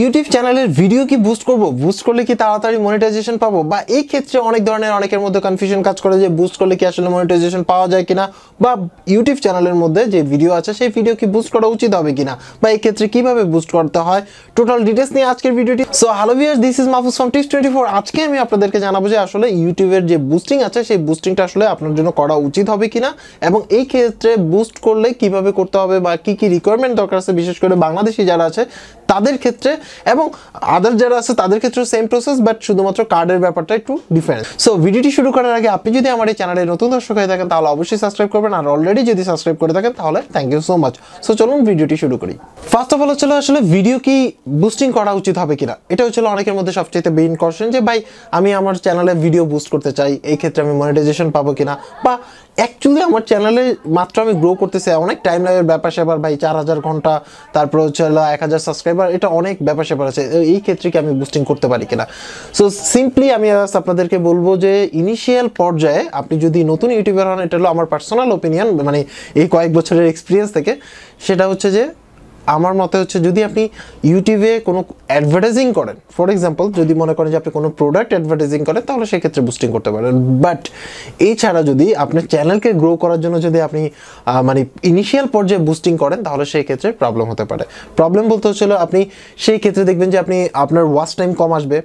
YouTube চ্যানেলের video কি boost করব বুস্ট করলে কি তাড়াতাড়ি মনিটাইজেশন পাবো বা এই ক্ষেত্রে অনেক ধরনের অনেকের মধ্যে কনফিউশন কাজ করে যে বুস্ট করলে কি আসলে মনিটাইজেশন পাওয়া যায় কিনা বা ইউটিউব চ্যানেলের মধ্যে যে ভিডিও আছে সেই ভিডিও কি বুস্ট করা উচিত হবে কিনা বা এই ক্ষেত্রে কিভাবে বুস্ট করতে হয় টোটাল ডিটেলস নিয়ে আজকের ভিডিওটি so hello viewers this is Mahfuz from tips twenty four আজকে আমি আপনাদেরকে জানাবো যে আসলে ইউটিউবের যে বুস্টিং আছে সেই বুস্টিংটা আসলে আপনার জন্য করা উচিত হবে কিনা এবং এই ক্ষেত্রে বুস্ট করলে কিভাবে করতে হবে বা কি কি রিকোয়ারমেন্ট দরকার আছে বিশেষ করে বাংলাদেশি যারা আছে তাদের ক্ষেত্রে এবং আদার যারা আছে তাদের ক্ষেত্রেও সেম প্রসেস বাট শুধুমাত্র কার্ডের ব্যাপারটা একটু ডিফারেন্ট সো ভিডিওটি শুরু করার আগে আপনি যদি আমার এই চ্যানেলে নতুন দর্শক হয়ে থাকেন তাহলে অবশ্যই সাবস্ক্রাইব করবেন আর অলরেডি যদি সাবস্ক্রাইব করে থাকেন তাহলে thank you so much so চলুন ভিডিওটি শুরু করি ফার্স্ট অফ অল হচ্ছিল আসলে ভিডিও কি বুস্টিং করা উচিত হবে কিনা এটা হচ্ছিল অনেকের মধ্যে সবচেয়ে মেইন কোশ্চেন যে ভাই আমি আমার চ্যানেলে ভিডিও বুস্ট করতে চাই এই ক্ষেত্রে আমি মনিটাইজেশন পাবো কিনা বা অ্যাকচুয়ালি আমার চ্যানেলে মাত্র আমি গ্রো করতেছি অনেক টাইম লাগে ব্যাপার স্যাপার ভাই চার হাজার ঘন্টা তারপর হচ্ছে এক হাজার সাবস্ক্রাইবার এটা অনেক ব্যাপার স্যাপার আছে এই ক্ষেত্রে কি আমি বুস্টিং করতে পারি কিনা সো সিম্পলি আমি আপনাদেরকে বলবো যে ইনিশিয়াল পর্যায়ে আপনি যদি নতুন ইউটিউবার হন এটা হলো আমার পার্সোনাল ওপিনিয়ন মানে এই কয়েক বছরের এক্সপিরিয়েন্স থেকে সেটা হচ্ছে যে আমার মতে হচ্ছে যদি আপনি ইউটিউবে কোনো অ্যাডভার্টাইজিং করেন ফর এক্সাম্পল যদি মনে করেন যে আপনি কোনো প্রোডাক্ট অ্যাডভার্টাইজিং করেন তাহলে সেক্ষেত্রে বুস্টিং করতে পারেন বাট এছাড়া যদি আপনার চ্যানেলকে গ্রো করার জন্য যদি আপনি মানে ইনিশিয়াল পর্যায়ে বুস্টিং করেন তাহলে সেই ক্ষেত্রে প্রবলেম হতে পারে প্রবলেম বলতে হচ্ছিল আপনি সেই ক্ষেত্রে দেখবেন যে আপনি আপনার ওয়াশ টাইম কম আসবে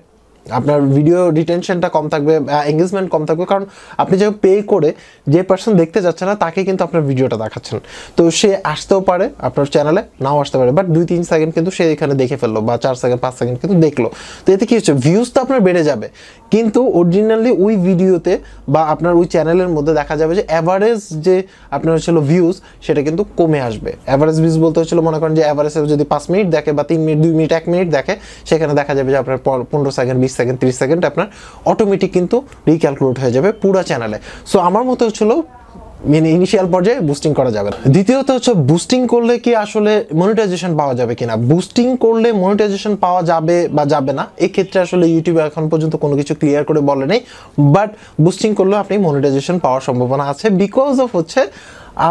আপনার ভিডিও রিটেনশনটা কম থাকবে এঙ্গেজমেন্ট কম থাকবে কারণ আপনি যে পে করে যে পার্সন দেখতে যাচ্ছে না তাকে কিন্তু আপনার ভিডিওটা দেখাচ্ছেন তো সে আসতেও পারে আপনার চ্যানেলে নাও আসতে পারে বাট দুই তিন সেকেন্ড কিন্তু সে এখানে দেখে ফেললো বা চার সেকেন্ড পাঁচ সেকেন্ড কিন্তু দেখলো তো এতে কী হচ্ছে ভিউজ তো আপনার বেড়ে যাবে কিন্তু অরিজিনালি ওই ভিডিওতে বা আপনার ওই চ্যানেলের মধ্যে দেখা যাবে যে অ্যাভারেজ যে আপনার হচ্ছিলো ভিউজ সেটা কিন্তু কমে আসবে অ্যাভারেজ ভিউজ বলতে হচ্ছিলো মনে করেন যে অ্যাভারেজ যদি পাঁচ মিনিট দেখে বা তিন মিনিট দুই মিনিট এক মিনিট দেখে সেখানে দেখা যাবে যে আপনার পনেরো সেকেন্ড বিশ সেকেন্ড ত্রিশ সেকেন্ড আপনার অটোমেটিক কিন্তু রিক্যালকুলেট হয়ে যাবে পুরো চ্যানেলে সো আমার মতে হচ্ছিলো মানে ইনিশিয়াল পর্যায়ে বুস্টিং করা যাবে না দ্বিতীয়ত হচ্ছে বুস্টিং করলে কি আসলে মনিটাইজেশন পাওয়া যাবে কিনা বুস্টিং করলে মনিটাইজেশন পাওয়া যাবে বা যাবে না এক্ষেত্রে আসলে ইউটিউবে এখন পর্যন্ত কোনো কিছু ক্লিয়ার করে বলে নেই বাট বুস্টিং করলে আপনি মনিটাইজেশন পাওয়ার সম্ভাবনা আছে বিকজ অফ হচ্ছে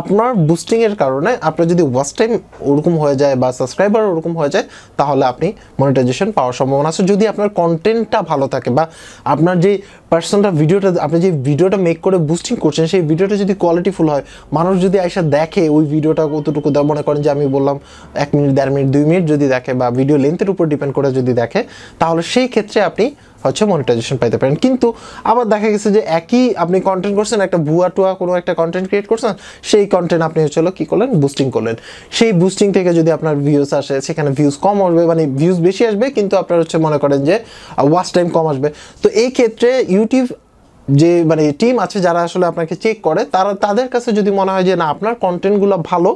আপনার বুস্টিংয়ের কারণে আপনার যদি ওয়াচ টাইম ওরকম হয়ে যায় বা সাবস্ক্রাইবার ওরকম হয়ে যায় তাহলে আপনি মনিটাইজেশন পাওয়ার সম্ভাবনা আছে যদি আপনার কন্টেন্টটা ভালো থাকে বা আপনার যে পার্সনটা ভিডিওটা আপনি যে ভিডিওটা মেক করে বুস্টিং করছেন সেই ভিডিওটা যদি কোয়ালিটিফুল হয় মানুষ যদি আইসা দেখে ওই ভিডিওটা কতটুকু মনে করেন যে আমি বললাম এক মিনিট দেড় মিনিট দুই মিনিট যদি দেখে বা ভিডিও লেন্থের উপর ডিপেন্ড করে যদি দেখে তাহলে সেই ক্ষেত্রে আপনি হচ্ছে মনিটাইজেশন পাইতে পারেন কিন্তু আবার দেখা গেছে যে একই আপনি কন্টেন্ট করছেন একটা ভুয়া টুয়া কোনো একটা কন্টেন্ট ক্রিয়েট করছেন সেই কন্টেন্ট আপনি হচ্ছিল কী করলেন বুস্টিং করলেন সেই বুস্টিং থেকে যদি আপনার ভিউজ আসে সেখানে ভিউজ কম আসবে মানে ভিউজ বেশি আসবে কিন্তু আপনার হচ্ছে মনে করেন যে ওয়াশ টাইম কম আসবে তো এই ক্ষেত্রে ইউটিউব যে মানে টিম আছে যারা আসলে আপনাকে চেক করে তারা তাদের কাছে যদি মনে হয় যে না আপনার কন্টেন্টগুলো ভালো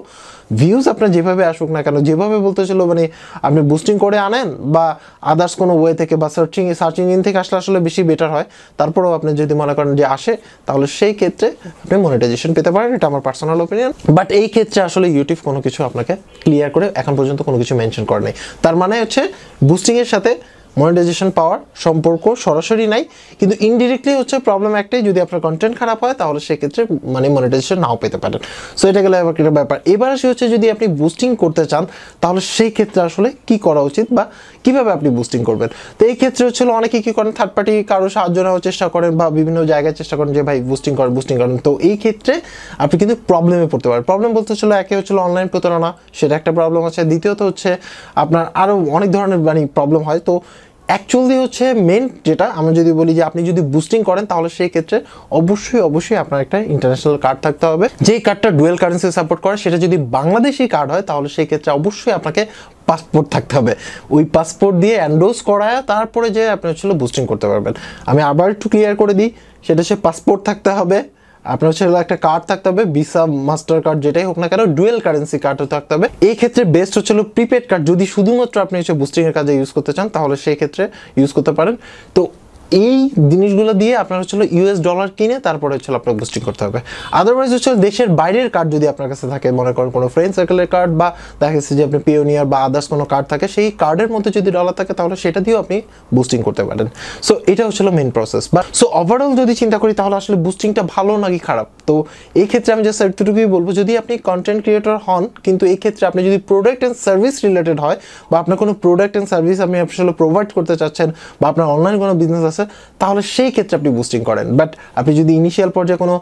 ভিউজ আপনার যেভাবে আসুক না কেন যেভাবে চলো মানে আপনি বুস্টিং করে আনেন বা আদার্স কোনো ওয়ে থেকে বা সার্চিং সার্চ ইঞ্জিন থেকে আসলে আসলে বেশি বেটার হয় তারপরেও আপনি যদি মনে করেন যে আসে তাহলে সেই ক্ষেত্রে আপনি মনিটাইজেশন পেতে পারেন এটা আমার পার্সোনাল ওপিনিয়ন বাট এই ক্ষেত্রে আসলে ইউটিউব কোনো কিছু আপনাকে ক্লিয়ার করে এখন পর্যন্ত কোনো কিছু মেনশন করে নেই তার মানে হচ্ছে বুস্টিংয়ের সাথে মনিটাইজেশন পাওয়ার সম্পর্ক সরাসরি নাই কিন্তু ইনডিরেক্টলি হচ্ছে প্রবলেম একটাই যদি আপনার কন্টেন্ট খারাপ হয় তাহলে সেক্ষেত্রে মানে মনিটাইজেশন নাও পেতে পারেন সো এটা গেলে একটা ব্যাপার এবার আসি হচ্ছে যদি আপনি বুস্টিং করতে চান তাহলে সেই ক্ষেত্রে আসলে কি করা উচিত বা কিভাবে আপনি বুস্টিং করবেন তো এই ক্ষেত্রে হচ্ছে অনেকে কি করেন থার্ড পার্টি কারো সাহায্য নেওয়ার চেষ্টা করেন বা বিভিন্ন জায়গায় চেষ্টা করেন যে ভাই বুস্টিং করেন বুস্টিং করেন তো এই ক্ষেত্রে আপনি কিন্তু প্রবলেমে পড়তে পারেন প্রবলেম বলতে হচ্ছিলো একে হচ্ছিল অনলাইন প্রতারণা সেটা একটা প্রবলেম আছে দ্বিতীয়ত হচ্ছে আপনার আরও অনেক ধরনের মানে প্রবলেম হয় তো অ্যাকচুয়ালি হচ্ছে মেন যেটা আমি যদি বলি যে আপনি যদি বুস্টিং করেন তাহলে সেই ক্ষেত্রে অবশ্যই অবশ্যই আপনার একটা ইন্টারন্যাশনাল কার্ড থাকতে হবে যেই কার্ডটা ডুয়েল কারেন্সি সাপোর্ট করে সেটা যদি বাংলাদেশি কার্ড হয় তাহলে সেই ক্ষেত্রে অবশ্যই আপনাকে পাসপোর্ট থাকতে হবে ওই পাসপোর্ট দিয়ে অ্যান্ডোজ করায় তারপরে যে আপনি হচ্ছিল বুস্টিং করতে পারবেন আমি আবার একটু ক্লিয়ার করে দিই সেটা সে পাসপোর্ট থাকতে হবে আপনার হচ্ছে একটা কার্ড থাকতে হবে ভিসা মাস্টার কার্ড যেটাই হোক না কেন ডুয়েল কারেন্সি কার্ডও থাকতে হবে এই ক্ষেত্রে বেস্ট হচ্ছে প্রিপেড কার্ড যদি শুধুমাত্র আপনি হচ্ছে বুস্টিংয়ের কাজে ইউজ করতে চান তাহলে সেই ক্ষেত্রে ইউজ করতে পারেন তো এই জিনিসগুলো দিয়ে আপনার হচ্ছে ইউএস ডলার কিনে তারপরে হচ্ছে আপনার বুস্টিং করতে হবে আদারওয়াইজ হচ্ছে দেশের বাইরের কার্ড যদি আপনার কাছে থাকে মনে করেন কোনো ফ্রেন্ড সার্কেলের কার্ড বা দেখা গেছে যে আপনি পিওনিয়ার বা আদার্স কোনো কার্ড থাকে সেই কার্ডের মধ্যে যদি ডলার থাকে তাহলে সেটা দিয়েও আপনি বুস্টিং করতে পারেন সো এটা হচ্ছিল মেন প্রসেস বা সো ওভারঅল যদি চিন্তা করি তাহলে আসলে বুস্টিংটা ভালো নাকি খারাপ তো এই ক্ষেত্রে আমি জাস্ট এতটুকুই বলবো যদি আপনি কন্টেন্ট ক্রিয়েটর হন কিন্তু এই ক্ষেত্রে আপনি যদি প্রোডাক্ট অ্যান্ড সার্ভিস রিলেটেড হয় বা আপনার কোনো প্রোডাক্ট অ্যান্ড সার্ভিস আপনি আসলে প্রোভাইড করতে চাচ্ছেন বা আপনার অনলাইন কোনো বিজনেস আছে তাহলে সেই ক্ষেত্রে আপনি বুস্টিং করেন বাট আপনি যদি ইনিশিয়াল পর্যায়ে কোনো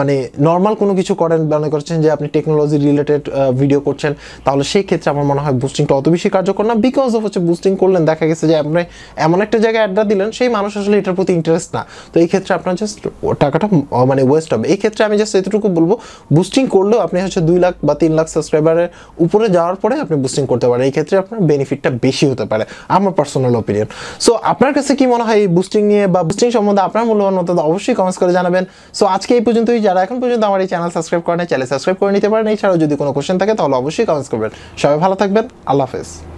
মানে নর্মাল কোনো কিছু করেন মনে করছেন যে আপনি টেকনোলজি রিলেটেড ভিডিও করছেন তাহলে সেই ক্ষেত্রে আমার মনে হয় বুস্টিংটা অত বেশি কার্যকর না বিকজ অফ হচ্ছে বুস্টিং করলেন দেখা গেছে যে আপনি এমন একটা জায়গায় অ্যাড্রা দিলেন সেই মানুষ আসলে এটার প্রতি ইন্টারেস্ট না তো এই ক্ষেত্রে আপনার জাস্ট টাকাটা মানে ওয়েস্ট হবে এই ক্ষেত্রে ক্ষেত্রে আমি জাস্ট এতটুকু বলবো বুস্টিং করলেও আপনি হচ্ছে দুই লাখ বা তিন লাখ সাবস্ক্রাইবারের উপরে যাওয়ার পরে আপনি বুস্টিং করতে পারেন এই ক্ষেত্রে আপনার বেনিফিটটা বেশি হতে পারে আমার পার্সোনাল ওপিনিয়ন সো আপনার কাছে কি মনে হয় এই বুস্টিং নিয়ে বা বুস্টিং সম্বন্ধে আপনার মূল্যবান মতো অবশ্যই কমেন্টস করে জানাবেন সো আজকে এই পর্যন্তই যারা এখন পর্যন্ত আমার এই চ্যানেল সাবস্ক্রাইব করেন চ্যানেল সাবস্ক্রাইব করে নিতে পারেন এছাড়াও যদি কোনো কোশ্চেন থাকে তাহলে অবশ্যই কমেন্টস করবেন সবাই ভালো থাকবেন আল্লাহ হাফেজ